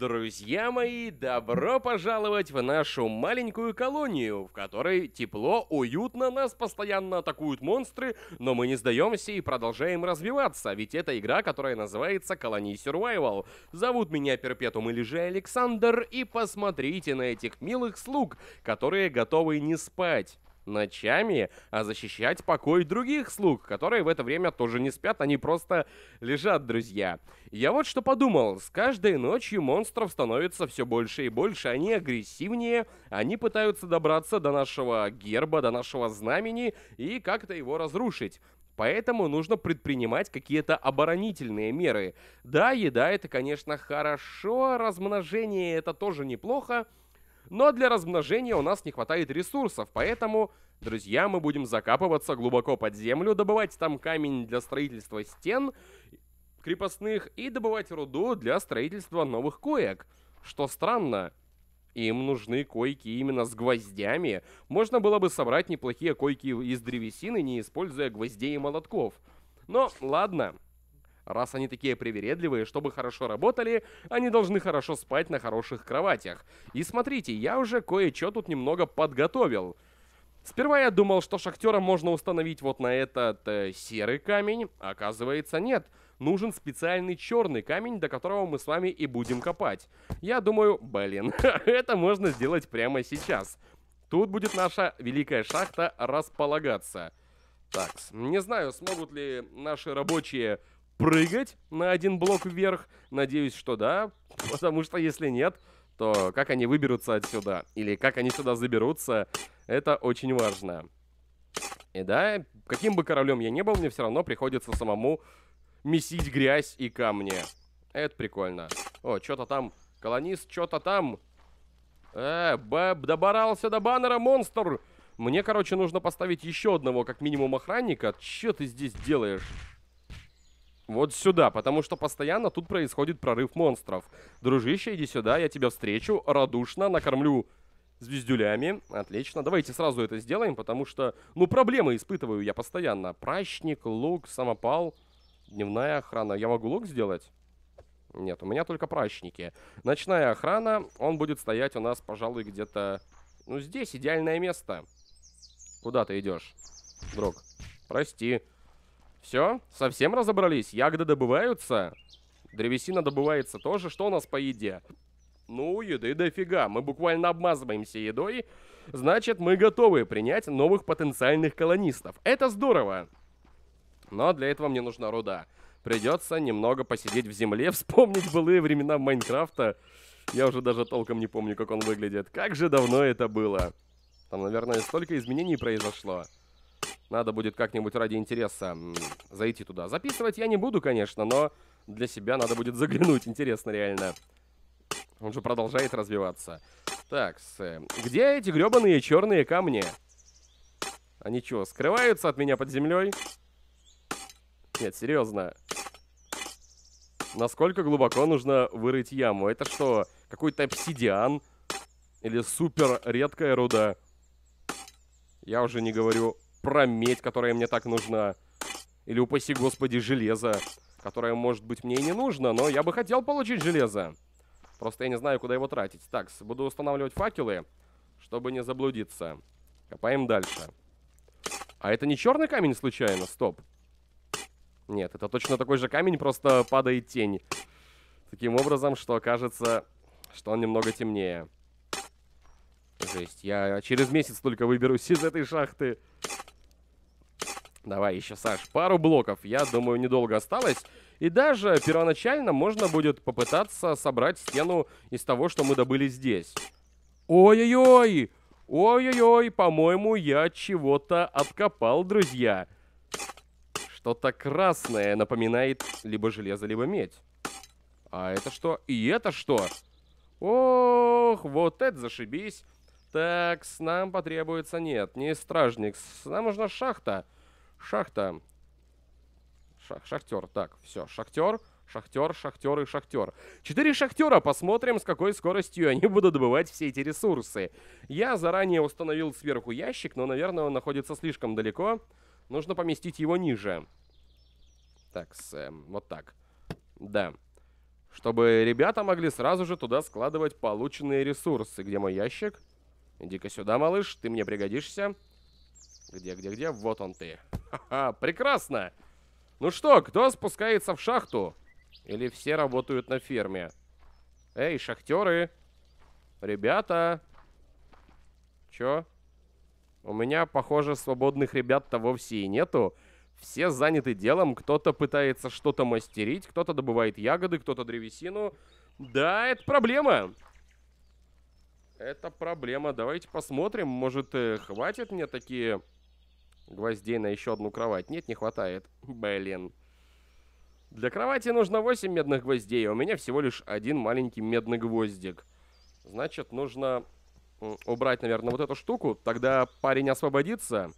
Друзья мои, добро пожаловать в нашу маленькую колонию, в которой тепло, уютно, нас постоянно атакуют монстры, но мы не сдаемся и продолжаем развиваться, ведь это игра, которая называется Colony Survival. Зовут меня Перпетум или же Александр, и посмотрите на этих милых слуг, которые готовы не спать ночами, а защищать покой других слуг, которые в это время тоже не спят, они просто лежат, друзья. Я вот что подумал, с каждой ночью монстров становится все больше и больше, они агрессивнее, они пытаются добраться до нашего герба, до нашего знамени и как-то его разрушить. Поэтому нужно предпринимать какие-то оборонительные меры. Да, еда это, конечно, хорошо, размножение это тоже неплохо, но для размножения у нас не хватает ресурсов, поэтому, друзья, мы будем закапываться глубоко под землю, добывать там камень для строительства стен крепостных и добывать руду для строительства новых коек. Что странно, им нужны койки именно с гвоздями. Можно было бы собрать неплохие койки из древесины, не используя гвоздей и молотков. Но ладно, Раз они такие привередливые, чтобы хорошо работали, они должны хорошо спать на хороших кроватях. И смотрите, я уже кое-что тут немного подготовил. Сперва я думал, что шахтера можно установить вот на этот э, серый камень, оказывается нет. Нужен специальный черный камень, до которого мы с вами и будем копать. Я думаю, блин, это можно сделать прямо сейчас. Тут будет наша великая шахта располагаться. Так, не знаю, смогут ли наши рабочие прыгать на один блок вверх? Надеюсь, что да, потому что если нет, то как они выберутся отсюда, или как они сюда заберутся, это очень важно. И да, каким бы королем я не был, мне все равно приходится самому месить грязь и камни. Это прикольно. О, что-то там, колонист, что-то там. Э, бэб, доборался до баннера, монстр! Мне, короче, нужно поставить еще одного, как минимум, охранника. Че ты здесь делаешь? Вот сюда, потому что постоянно тут происходит прорыв монстров. Дружище, иди сюда, я тебя встречу, радушно, накормлю звездюлями. Отлично. Давайте сразу это сделаем, потому что, ну, проблемы испытываю я постоянно. Прачник, лук, самопал, дневная охрана. Я могу лук сделать? Нет, у меня только прачники. Ночная охрана, он будет стоять у нас, пожалуй, где-то... Ну, здесь идеальное место. Куда ты идешь, друг? Прости. Прости. Все? Совсем разобрались? Ягоды добываются? Древесина добывается тоже. Что у нас по еде? Ну, еды дофига. Мы буквально обмазываемся едой. Значит, мы готовы принять новых потенциальных колонистов. Это здорово. Но для этого мне нужна руда. Придется немного посидеть в земле, вспомнить былые времена Майнкрафта. Я уже даже толком не помню, как он выглядит. Как же давно это было. Там, наверное, столько изменений произошло. Надо будет как-нибудь ради интереса зайти туда. Записывать я не буду, конечно, но для себя надо будет заглянуть. Интересно реально. Он же продолжает развиваться. Так, -с. Э, где эти гребаные черные камни? Они что, скрываются от меня под землей? Нет, серьезно. Насколько глубоко нужно вырыть яму? Это что, какой-то обсидиан? Или супер редкая руда? Я уже не говорю прометь, которая мне так нужна. Или, упаси господи, железо, которое, может быть, мне и не нужно, но я бы хотел получить железо. Просто я не знаю, куда его тратить. Так, буду устанавливать факелы, чтобы не заблудиться. Копаем дальше. А это не черный камень случайно? Стоп. Нет, это точно такой же камень, просто падает тень. Таким образом, что кажется, что он немного темнее. Жесть, я через месяц только выберусь из этой шахты. Давай еще, Саш, пару блоков, я думаю, недолго осталось. И даже первоначально можно будет попытаться собрать стену из того, что мы добыли здесь. Ой-ой-ой! Ой-ой-ой, по-моему, я чего-то откопал, друзья. Что-то красное напоминает либо железо, либо медь. А это что? И это что? Ох, вот это зашибись. Так, с нам потребуется... Нет, не стражник, с нам нужна шахта. Шахта. Шахта. Шах, шахтер. Так, все, шахтер, шахтер, шахтер и шахтер. Четыре шахтера. Посмотрим, с какой скоростью они будут добывать все эти ресурсы. Я заранее установил сверху ящик, но, наверное, он находится слишком далеко. Нужно поместить его ниже. Так, Сэм, вот так. Да. Чтобы ребята могли сразу же туда складывать полученные ресурсы. Где мой ящик? Иди-ка сюда, малыш, ты мне пригодишься. Где, где, где? Вот он ты. Ха-ха, прекрасно! Ну что, кто спускается в шахту? Или все работают на ферме? Эй, шахтеры! Ребята! Чё? У меня, похоже, свободных ребят-то вовсе и нету. Все заняты делом, кто-то пытается что-то мастерить, кто-то добывает ягоды, кто-то древесину. Да, это проблема. Это проблема. Давайте посмотрим, может, э, хватит мне такие Гвоздей на еще одну кровать нет, не хватает. Блин. Для кровати нужно 8 медных гвоздей, а у меня всего лишь один маленький медный гвоздик. Значит, нужно убрать, наверное, вот эту штуку. Тогда парень освободится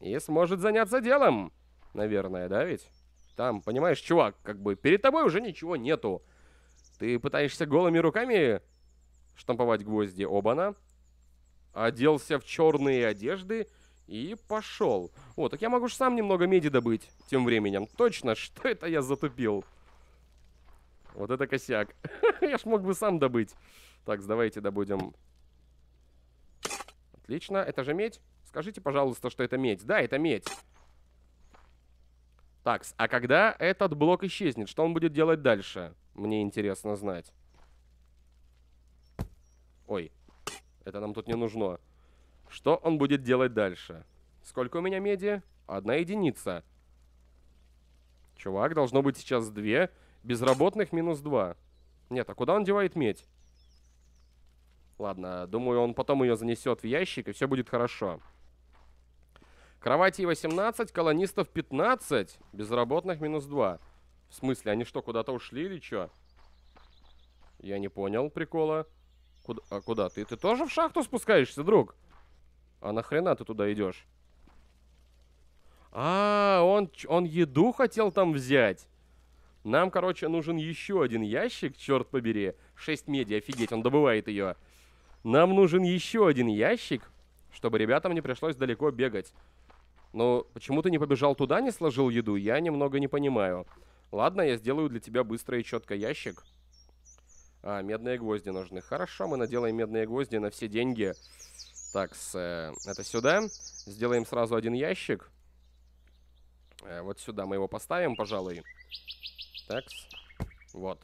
и сможет заняться делом. Наверное, да ведь? Там, понимаешь, чувак, как бы перед тобой уже ничего нету. Ты пытаешься голыми руками штамповать гвозди. Оба-на. Оделся в черные одежды и пошел. О, так я могу же сам немного меди добыть тем временем. Точно, что это я затупил? Вот это косяк. я ж мог бы сам добыть. Так, давайте добудем. Отлично, это же медь. Скажите, пожалуйста, что это медь. Да, это медь. Так, а когда этот блок исчезнет, что он будет делать дальше? Мне интересно знать. Ой, это нам тут не нужно. Что он будет делать дальше? Сколько у меня меди? Одна единица. Чувак, должно быть сейчас две. Безработных минус два. Нет, а куда он девает медь? Ладно, думаю, он потом ее занесет в ящик, и все будет хорошо. Кровати 18, колонистов 15, безработных минус 2. В смысле, они что, куда-то ушли или что? Я не понял прикола. Куда, а куда ты? Ты тоже в шахту спускаешься, друг? А нахрена ты туда идешь? А, он, он еду хотел там взять. Нам, короче, нужен еще один ящик, черт побери. шесть меди, офигеть, он добывает ее. Нам нужен еще один ящик, чтобы ребятам не пришлось далеко бегать. Но почему ты не побежал туда, не сложил еду, я немного не понимаю. Ладно, я сделаю для тебя быстро и четко ящик. А, медные гвозди нужны. Хорошо, мы наделаем медные гвозди на все деньги. Так, с э, это сюда. Сделаем сразу один ящик. Э, вот сюда мы его поставим, пожалуй. Так, вот.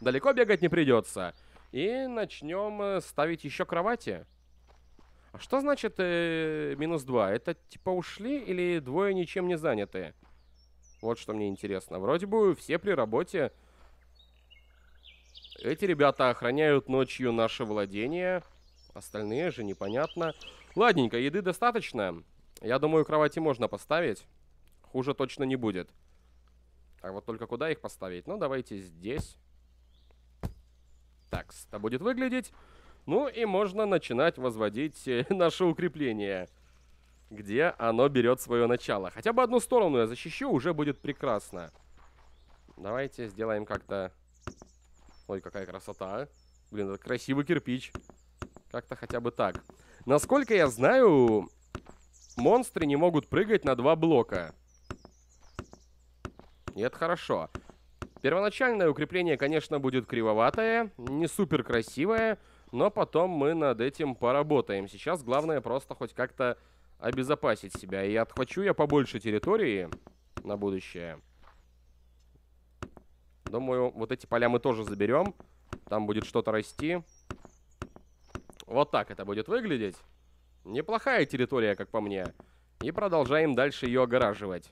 Далеко бегать не придется. И начнем э, ставить еще кровати. А что значит э, минус 2? Это типа ушли или двое ничем не заняты? Вот что мне интересно. Вроде бы все при работе. Эти ребята охраняют ночью наше владение. Остальные же непонятно. Ладненько, еды достаточно. Я думаю, кровати можно поставить. Хуже точно не будет. А вот только куда их поставить? Ну, давайте здесь. Так, это будет выглядеть. Ну и можно начинать возводить э, наше укрепление. Где оно берет свое начало. Хотя бы одну сторону я защищу, уже будет прекрасно. Давайте сделаем как-то... Ой, какая красота. А. Блин, это красивый кирпич. Как-то хотя бы так. Насколько я знаю, монстры не могут прыгать на два блока. И это хорошо. Первоначальное укрепление, конечно, будет кривоватое, не супер красивое, но потом мы над этим поработаем. Сейчас главное просто хоть как-то обезопасить себя. И отхвачу я побольше территории на будущее. Думаю, вот эти поля мы тоже заберем. Там будет что-то расти. Вот так это будет выглядеть. Неплохая территория, как по мне. И продолжаем дальше ее огораживать.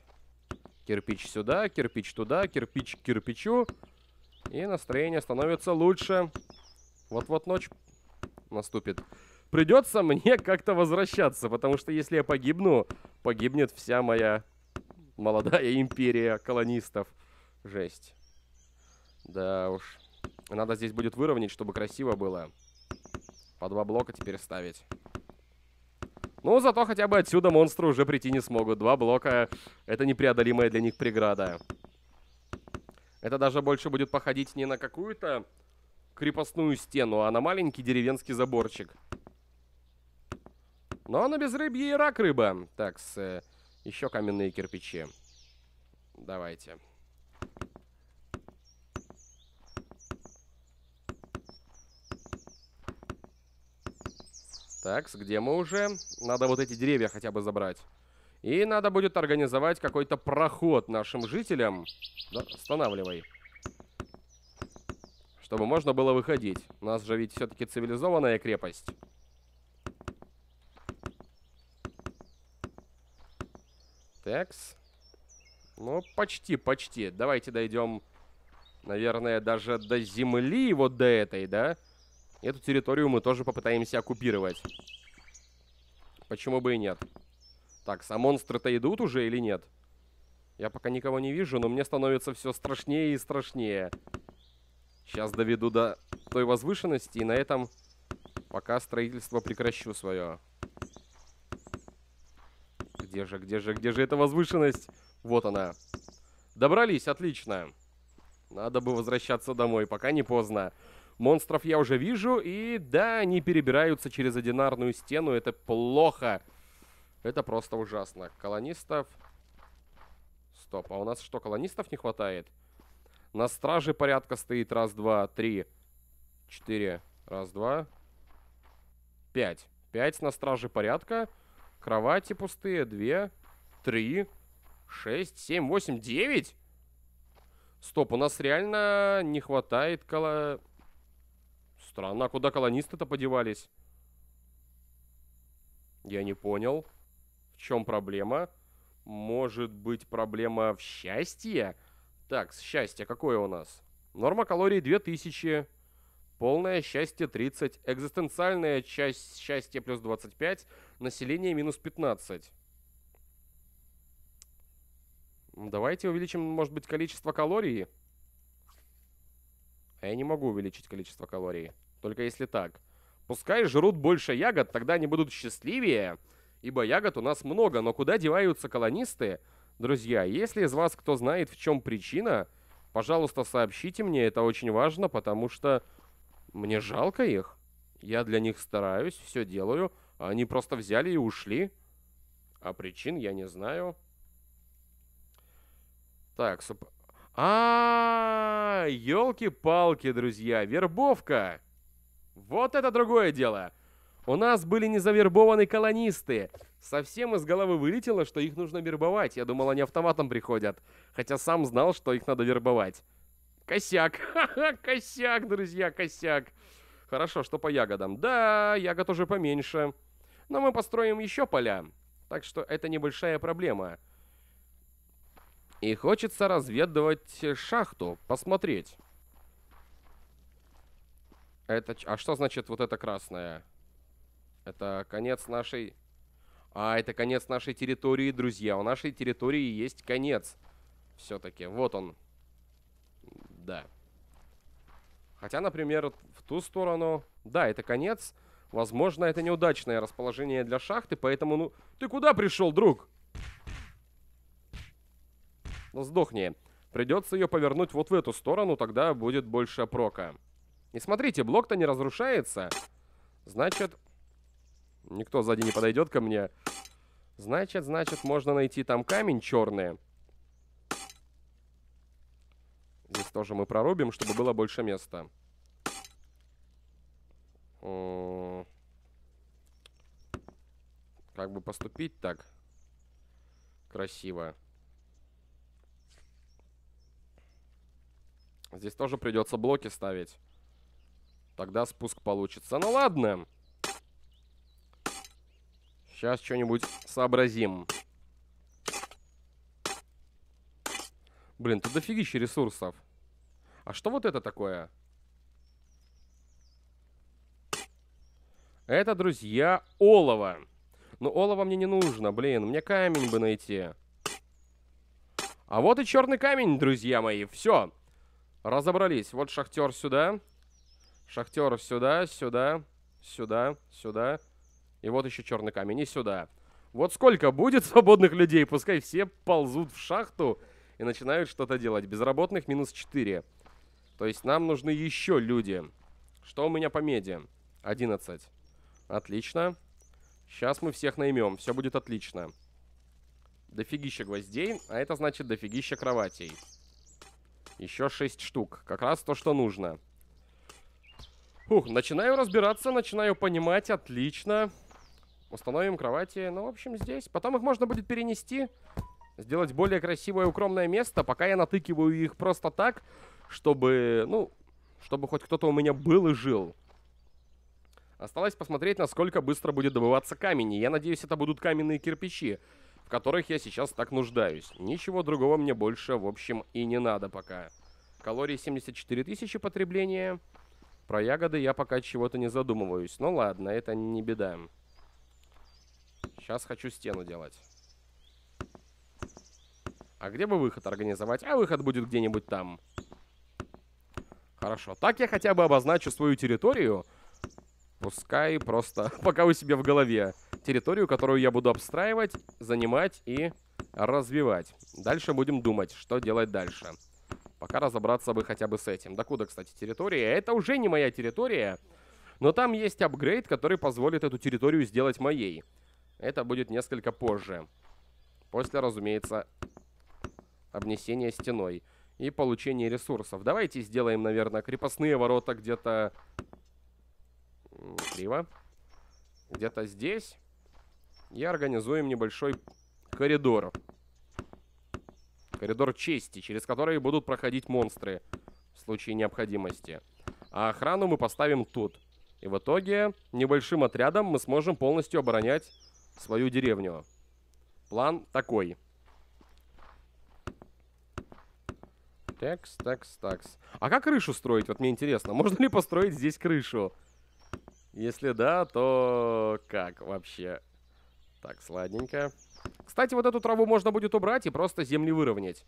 Кирпич сюда, кирпич туда, кирпич к кирпичу. И настроение становится лучше. Вот-вот ночь наступит. Придется мне как-то возвращаться, потому что если я погибну, погибнет вся моя молодая империя колонистов. Жесть. Да уж. Надо здесь будет выровнять, чтобы красиво было. По два блока теперь ставить. Ну, зато хотя бы отсюда монстры уже прийти не смогут. Два блока — это непреодолимая для них преграда. Это даже больше будет походить не на какую-то крепостную стену, а на маленький деревенский заборчик. Но ну, а на безрыбье и рак рыба. Так, с, э, еще каменные кирпичи. Давайте. Так, где мы уже? Надо вот эти деревья хотя бы забрать. И надо будет организовать какой-то проход нашим жителям. Да, останавливай. Чтобы можно было выходить. У нас же ведь все-таки цивилизованная крепость. Такс. Ну, почти, почти. Давайте дойдем, наверное, даже до земли вот до этой, да? Да. Эту территорию мы тоже попытаемся оккупировать. Почему бы и нет? Так, а монстры-то идут уже или нет? Я пока никого не вижу, но мне становится все страшнее и страшнее. Сейчас доведу до той возвышенности, и на этом пока строительство прекращу свое. Где же, где же, где же эта возвышенность? Вот она. Добрались, отлично. Надо бы возвращаться домой, пока не поздно. Монстров я уже вижу, и да, они перебираются через одинарную стену, это плохо. Это просто ужасно. Колонистов... Стоп, а у нас что, колонистов не хватает? На страже порядка стоит раз, два, три, четыре, раз, два, пять. Пять на страже порядка. Кровати пустые, две, три, шесть, семь, восемь, девять? Стоп, у нас реально не хватает коло... Странно, а куда колонисты-то подевались? Я не понял. В чем проблема? Может быть, проблема в счастье? Так, счастье какое у нас? Норма калорий 2000. Полное счастье 30. Экзистенциальная часть счастья плюс 25. Население минус 15. Давайте увеличим, может быть, количество калорий. А я не могу увеличить количество калорий. Только если так. Пускай жрут больше ягод, тогда они будут счастливее, ибо ягод у нас много, но куда деваются колонисты? Друзья, если из вас кто знает, в чем причина, пожалуйста, сообщите мне, это очень важно, потому что мне жалко их. Я для них стараюсь, все делаю, а они просто взяли и ушли. А причин я не знаю. Так, суп... А, елки-палки, друзья, вербовка. Вот это другое дело. У нас были незавербованы колонисты. Совсем из головы вылетело, что их нужно вербовать. Я думал, они автоматом приходят. Хотя сам знал, что их надо вербовать. Косяк. Ха-ха, косяк, друзья, косяк. Хорошо, что по ягодам. Да, ягод уже поменьше. Но мы построим еще поля. Так что это небольшая проблема. И хочется разведывать шахту, посмотреть. Это... А что значит вот это красное? Это конец нашей... А, это конец нашей территории, друзья. У нашей территории есть конец. Все-таки. Вот он. Да. Хотя, например, в ту сторону... Да, это конец. Возможно, это неудачное расположение для шахты, поэтому... ну Ты куда пришел, друг? Ну, сдохни. Придется ее повернуть вот в эту сторону, тогда будет больше прока. И смотрите, блок-то не разрушается. Значит, никто сзади не подойдет ко мне. Значит, значит, можно найти там камень черный. Здесь тоже мы прорубим, чтобы было больше места. Как бы поступить так красиво. Здесь тоже придется блоки ставить. Тогда спуск получится. Ну ладно. Сейчас что-нибудь сообразим. Блин, тут дофигища ресурсов. А что вот это такое? Это, друзья, олово. Ну, олово мне не нужно, блин. Мне камень бы найти. А вот и черный камень, друзья мои. Все. Разобрались. Вот шахтер сюда. Шахтер сюда, сюда, сюда, сюда. И вот еще черный камень. И сюда. Вот сколько будет свободных людей, пускай все ползут в шахту и начинают что-то делать. Безработных минус 4. То есть нам нужны еще люди. Что у меня по меди? 11. Отлично. Сейчас мы всех наймем. Все будет отлично. Дофигища гвоздей, а это значит дофигища кроватей. Еще 6 штук. Как раз то, что нужно. Ух, начинаю разбираться, начинаю понимать, отлично. Установим кровати, ну, в общем, здесь. Потом их можно будет перенести, сделать более красивое укромное место, пока я натыкиваю их просто так, чтобы, ну, чтобы хоть кто-то у меня был и жил. Осталось посмотреть, насколько быстро будет добываться камень. И я надеюсь, это будут каменные кирпичи, в которых я сейчас так нуждаюсь. Ничего другого мне больше, в общем, и не надо пока. Калории 74 тысячи потребления. Про ягоды я пока чего-то не задумываюсь. Ну ладно, это не беда. Сейчас хочу стену делать. А где бы выход организовать? А выход будет где-нибудь там. Хорошо. Так я хотя бы обозначу свою территорию. Пускай просто пока у себя в голове. Территорию, которую я буду обстраивать, занимать и развивать. Дальше будем думать, что делать дальше. Дальше. Пока разобраться бы хотя бы с этим. Докуда, кстати, территория? Это уже не моя территория, но там есть апгрейд, который позволит эту территорию сделать моей. Это будет несколько позже. После, разумеется, обнесения стеной и получения ресурсов. Давайте сделаем, наверное, крепостные ворота где-то... Криво. Где-то здесь. И организуем небольшой коридор. Коридор коридор чести, через который будут проходить монстры в случае необходимости. А охрану мы поставим тут. И в итоге небольшим отрядом мы сможем полностью оборонять свою деревню. План такой. Такс, такс, такс. А как крышу строить? Вот мне интересно, можно ли построить здесь крышу? Если да, то как вообще? Так, сладенько. Кстати, вот эту траву можно будет убрать и просто земли выровнять.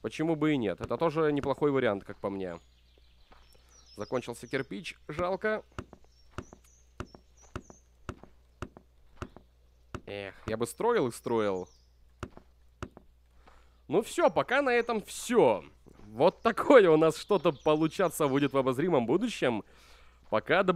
Почему бы и нет? Это тоже неплохой вариант, как по мне. Закончился кирпич. Жалко. Эх, я бы строил и строил. Ну все, пока на этом все. Вот такое у нас что-то получаться будет в обозримом будущем. Пока добавляем.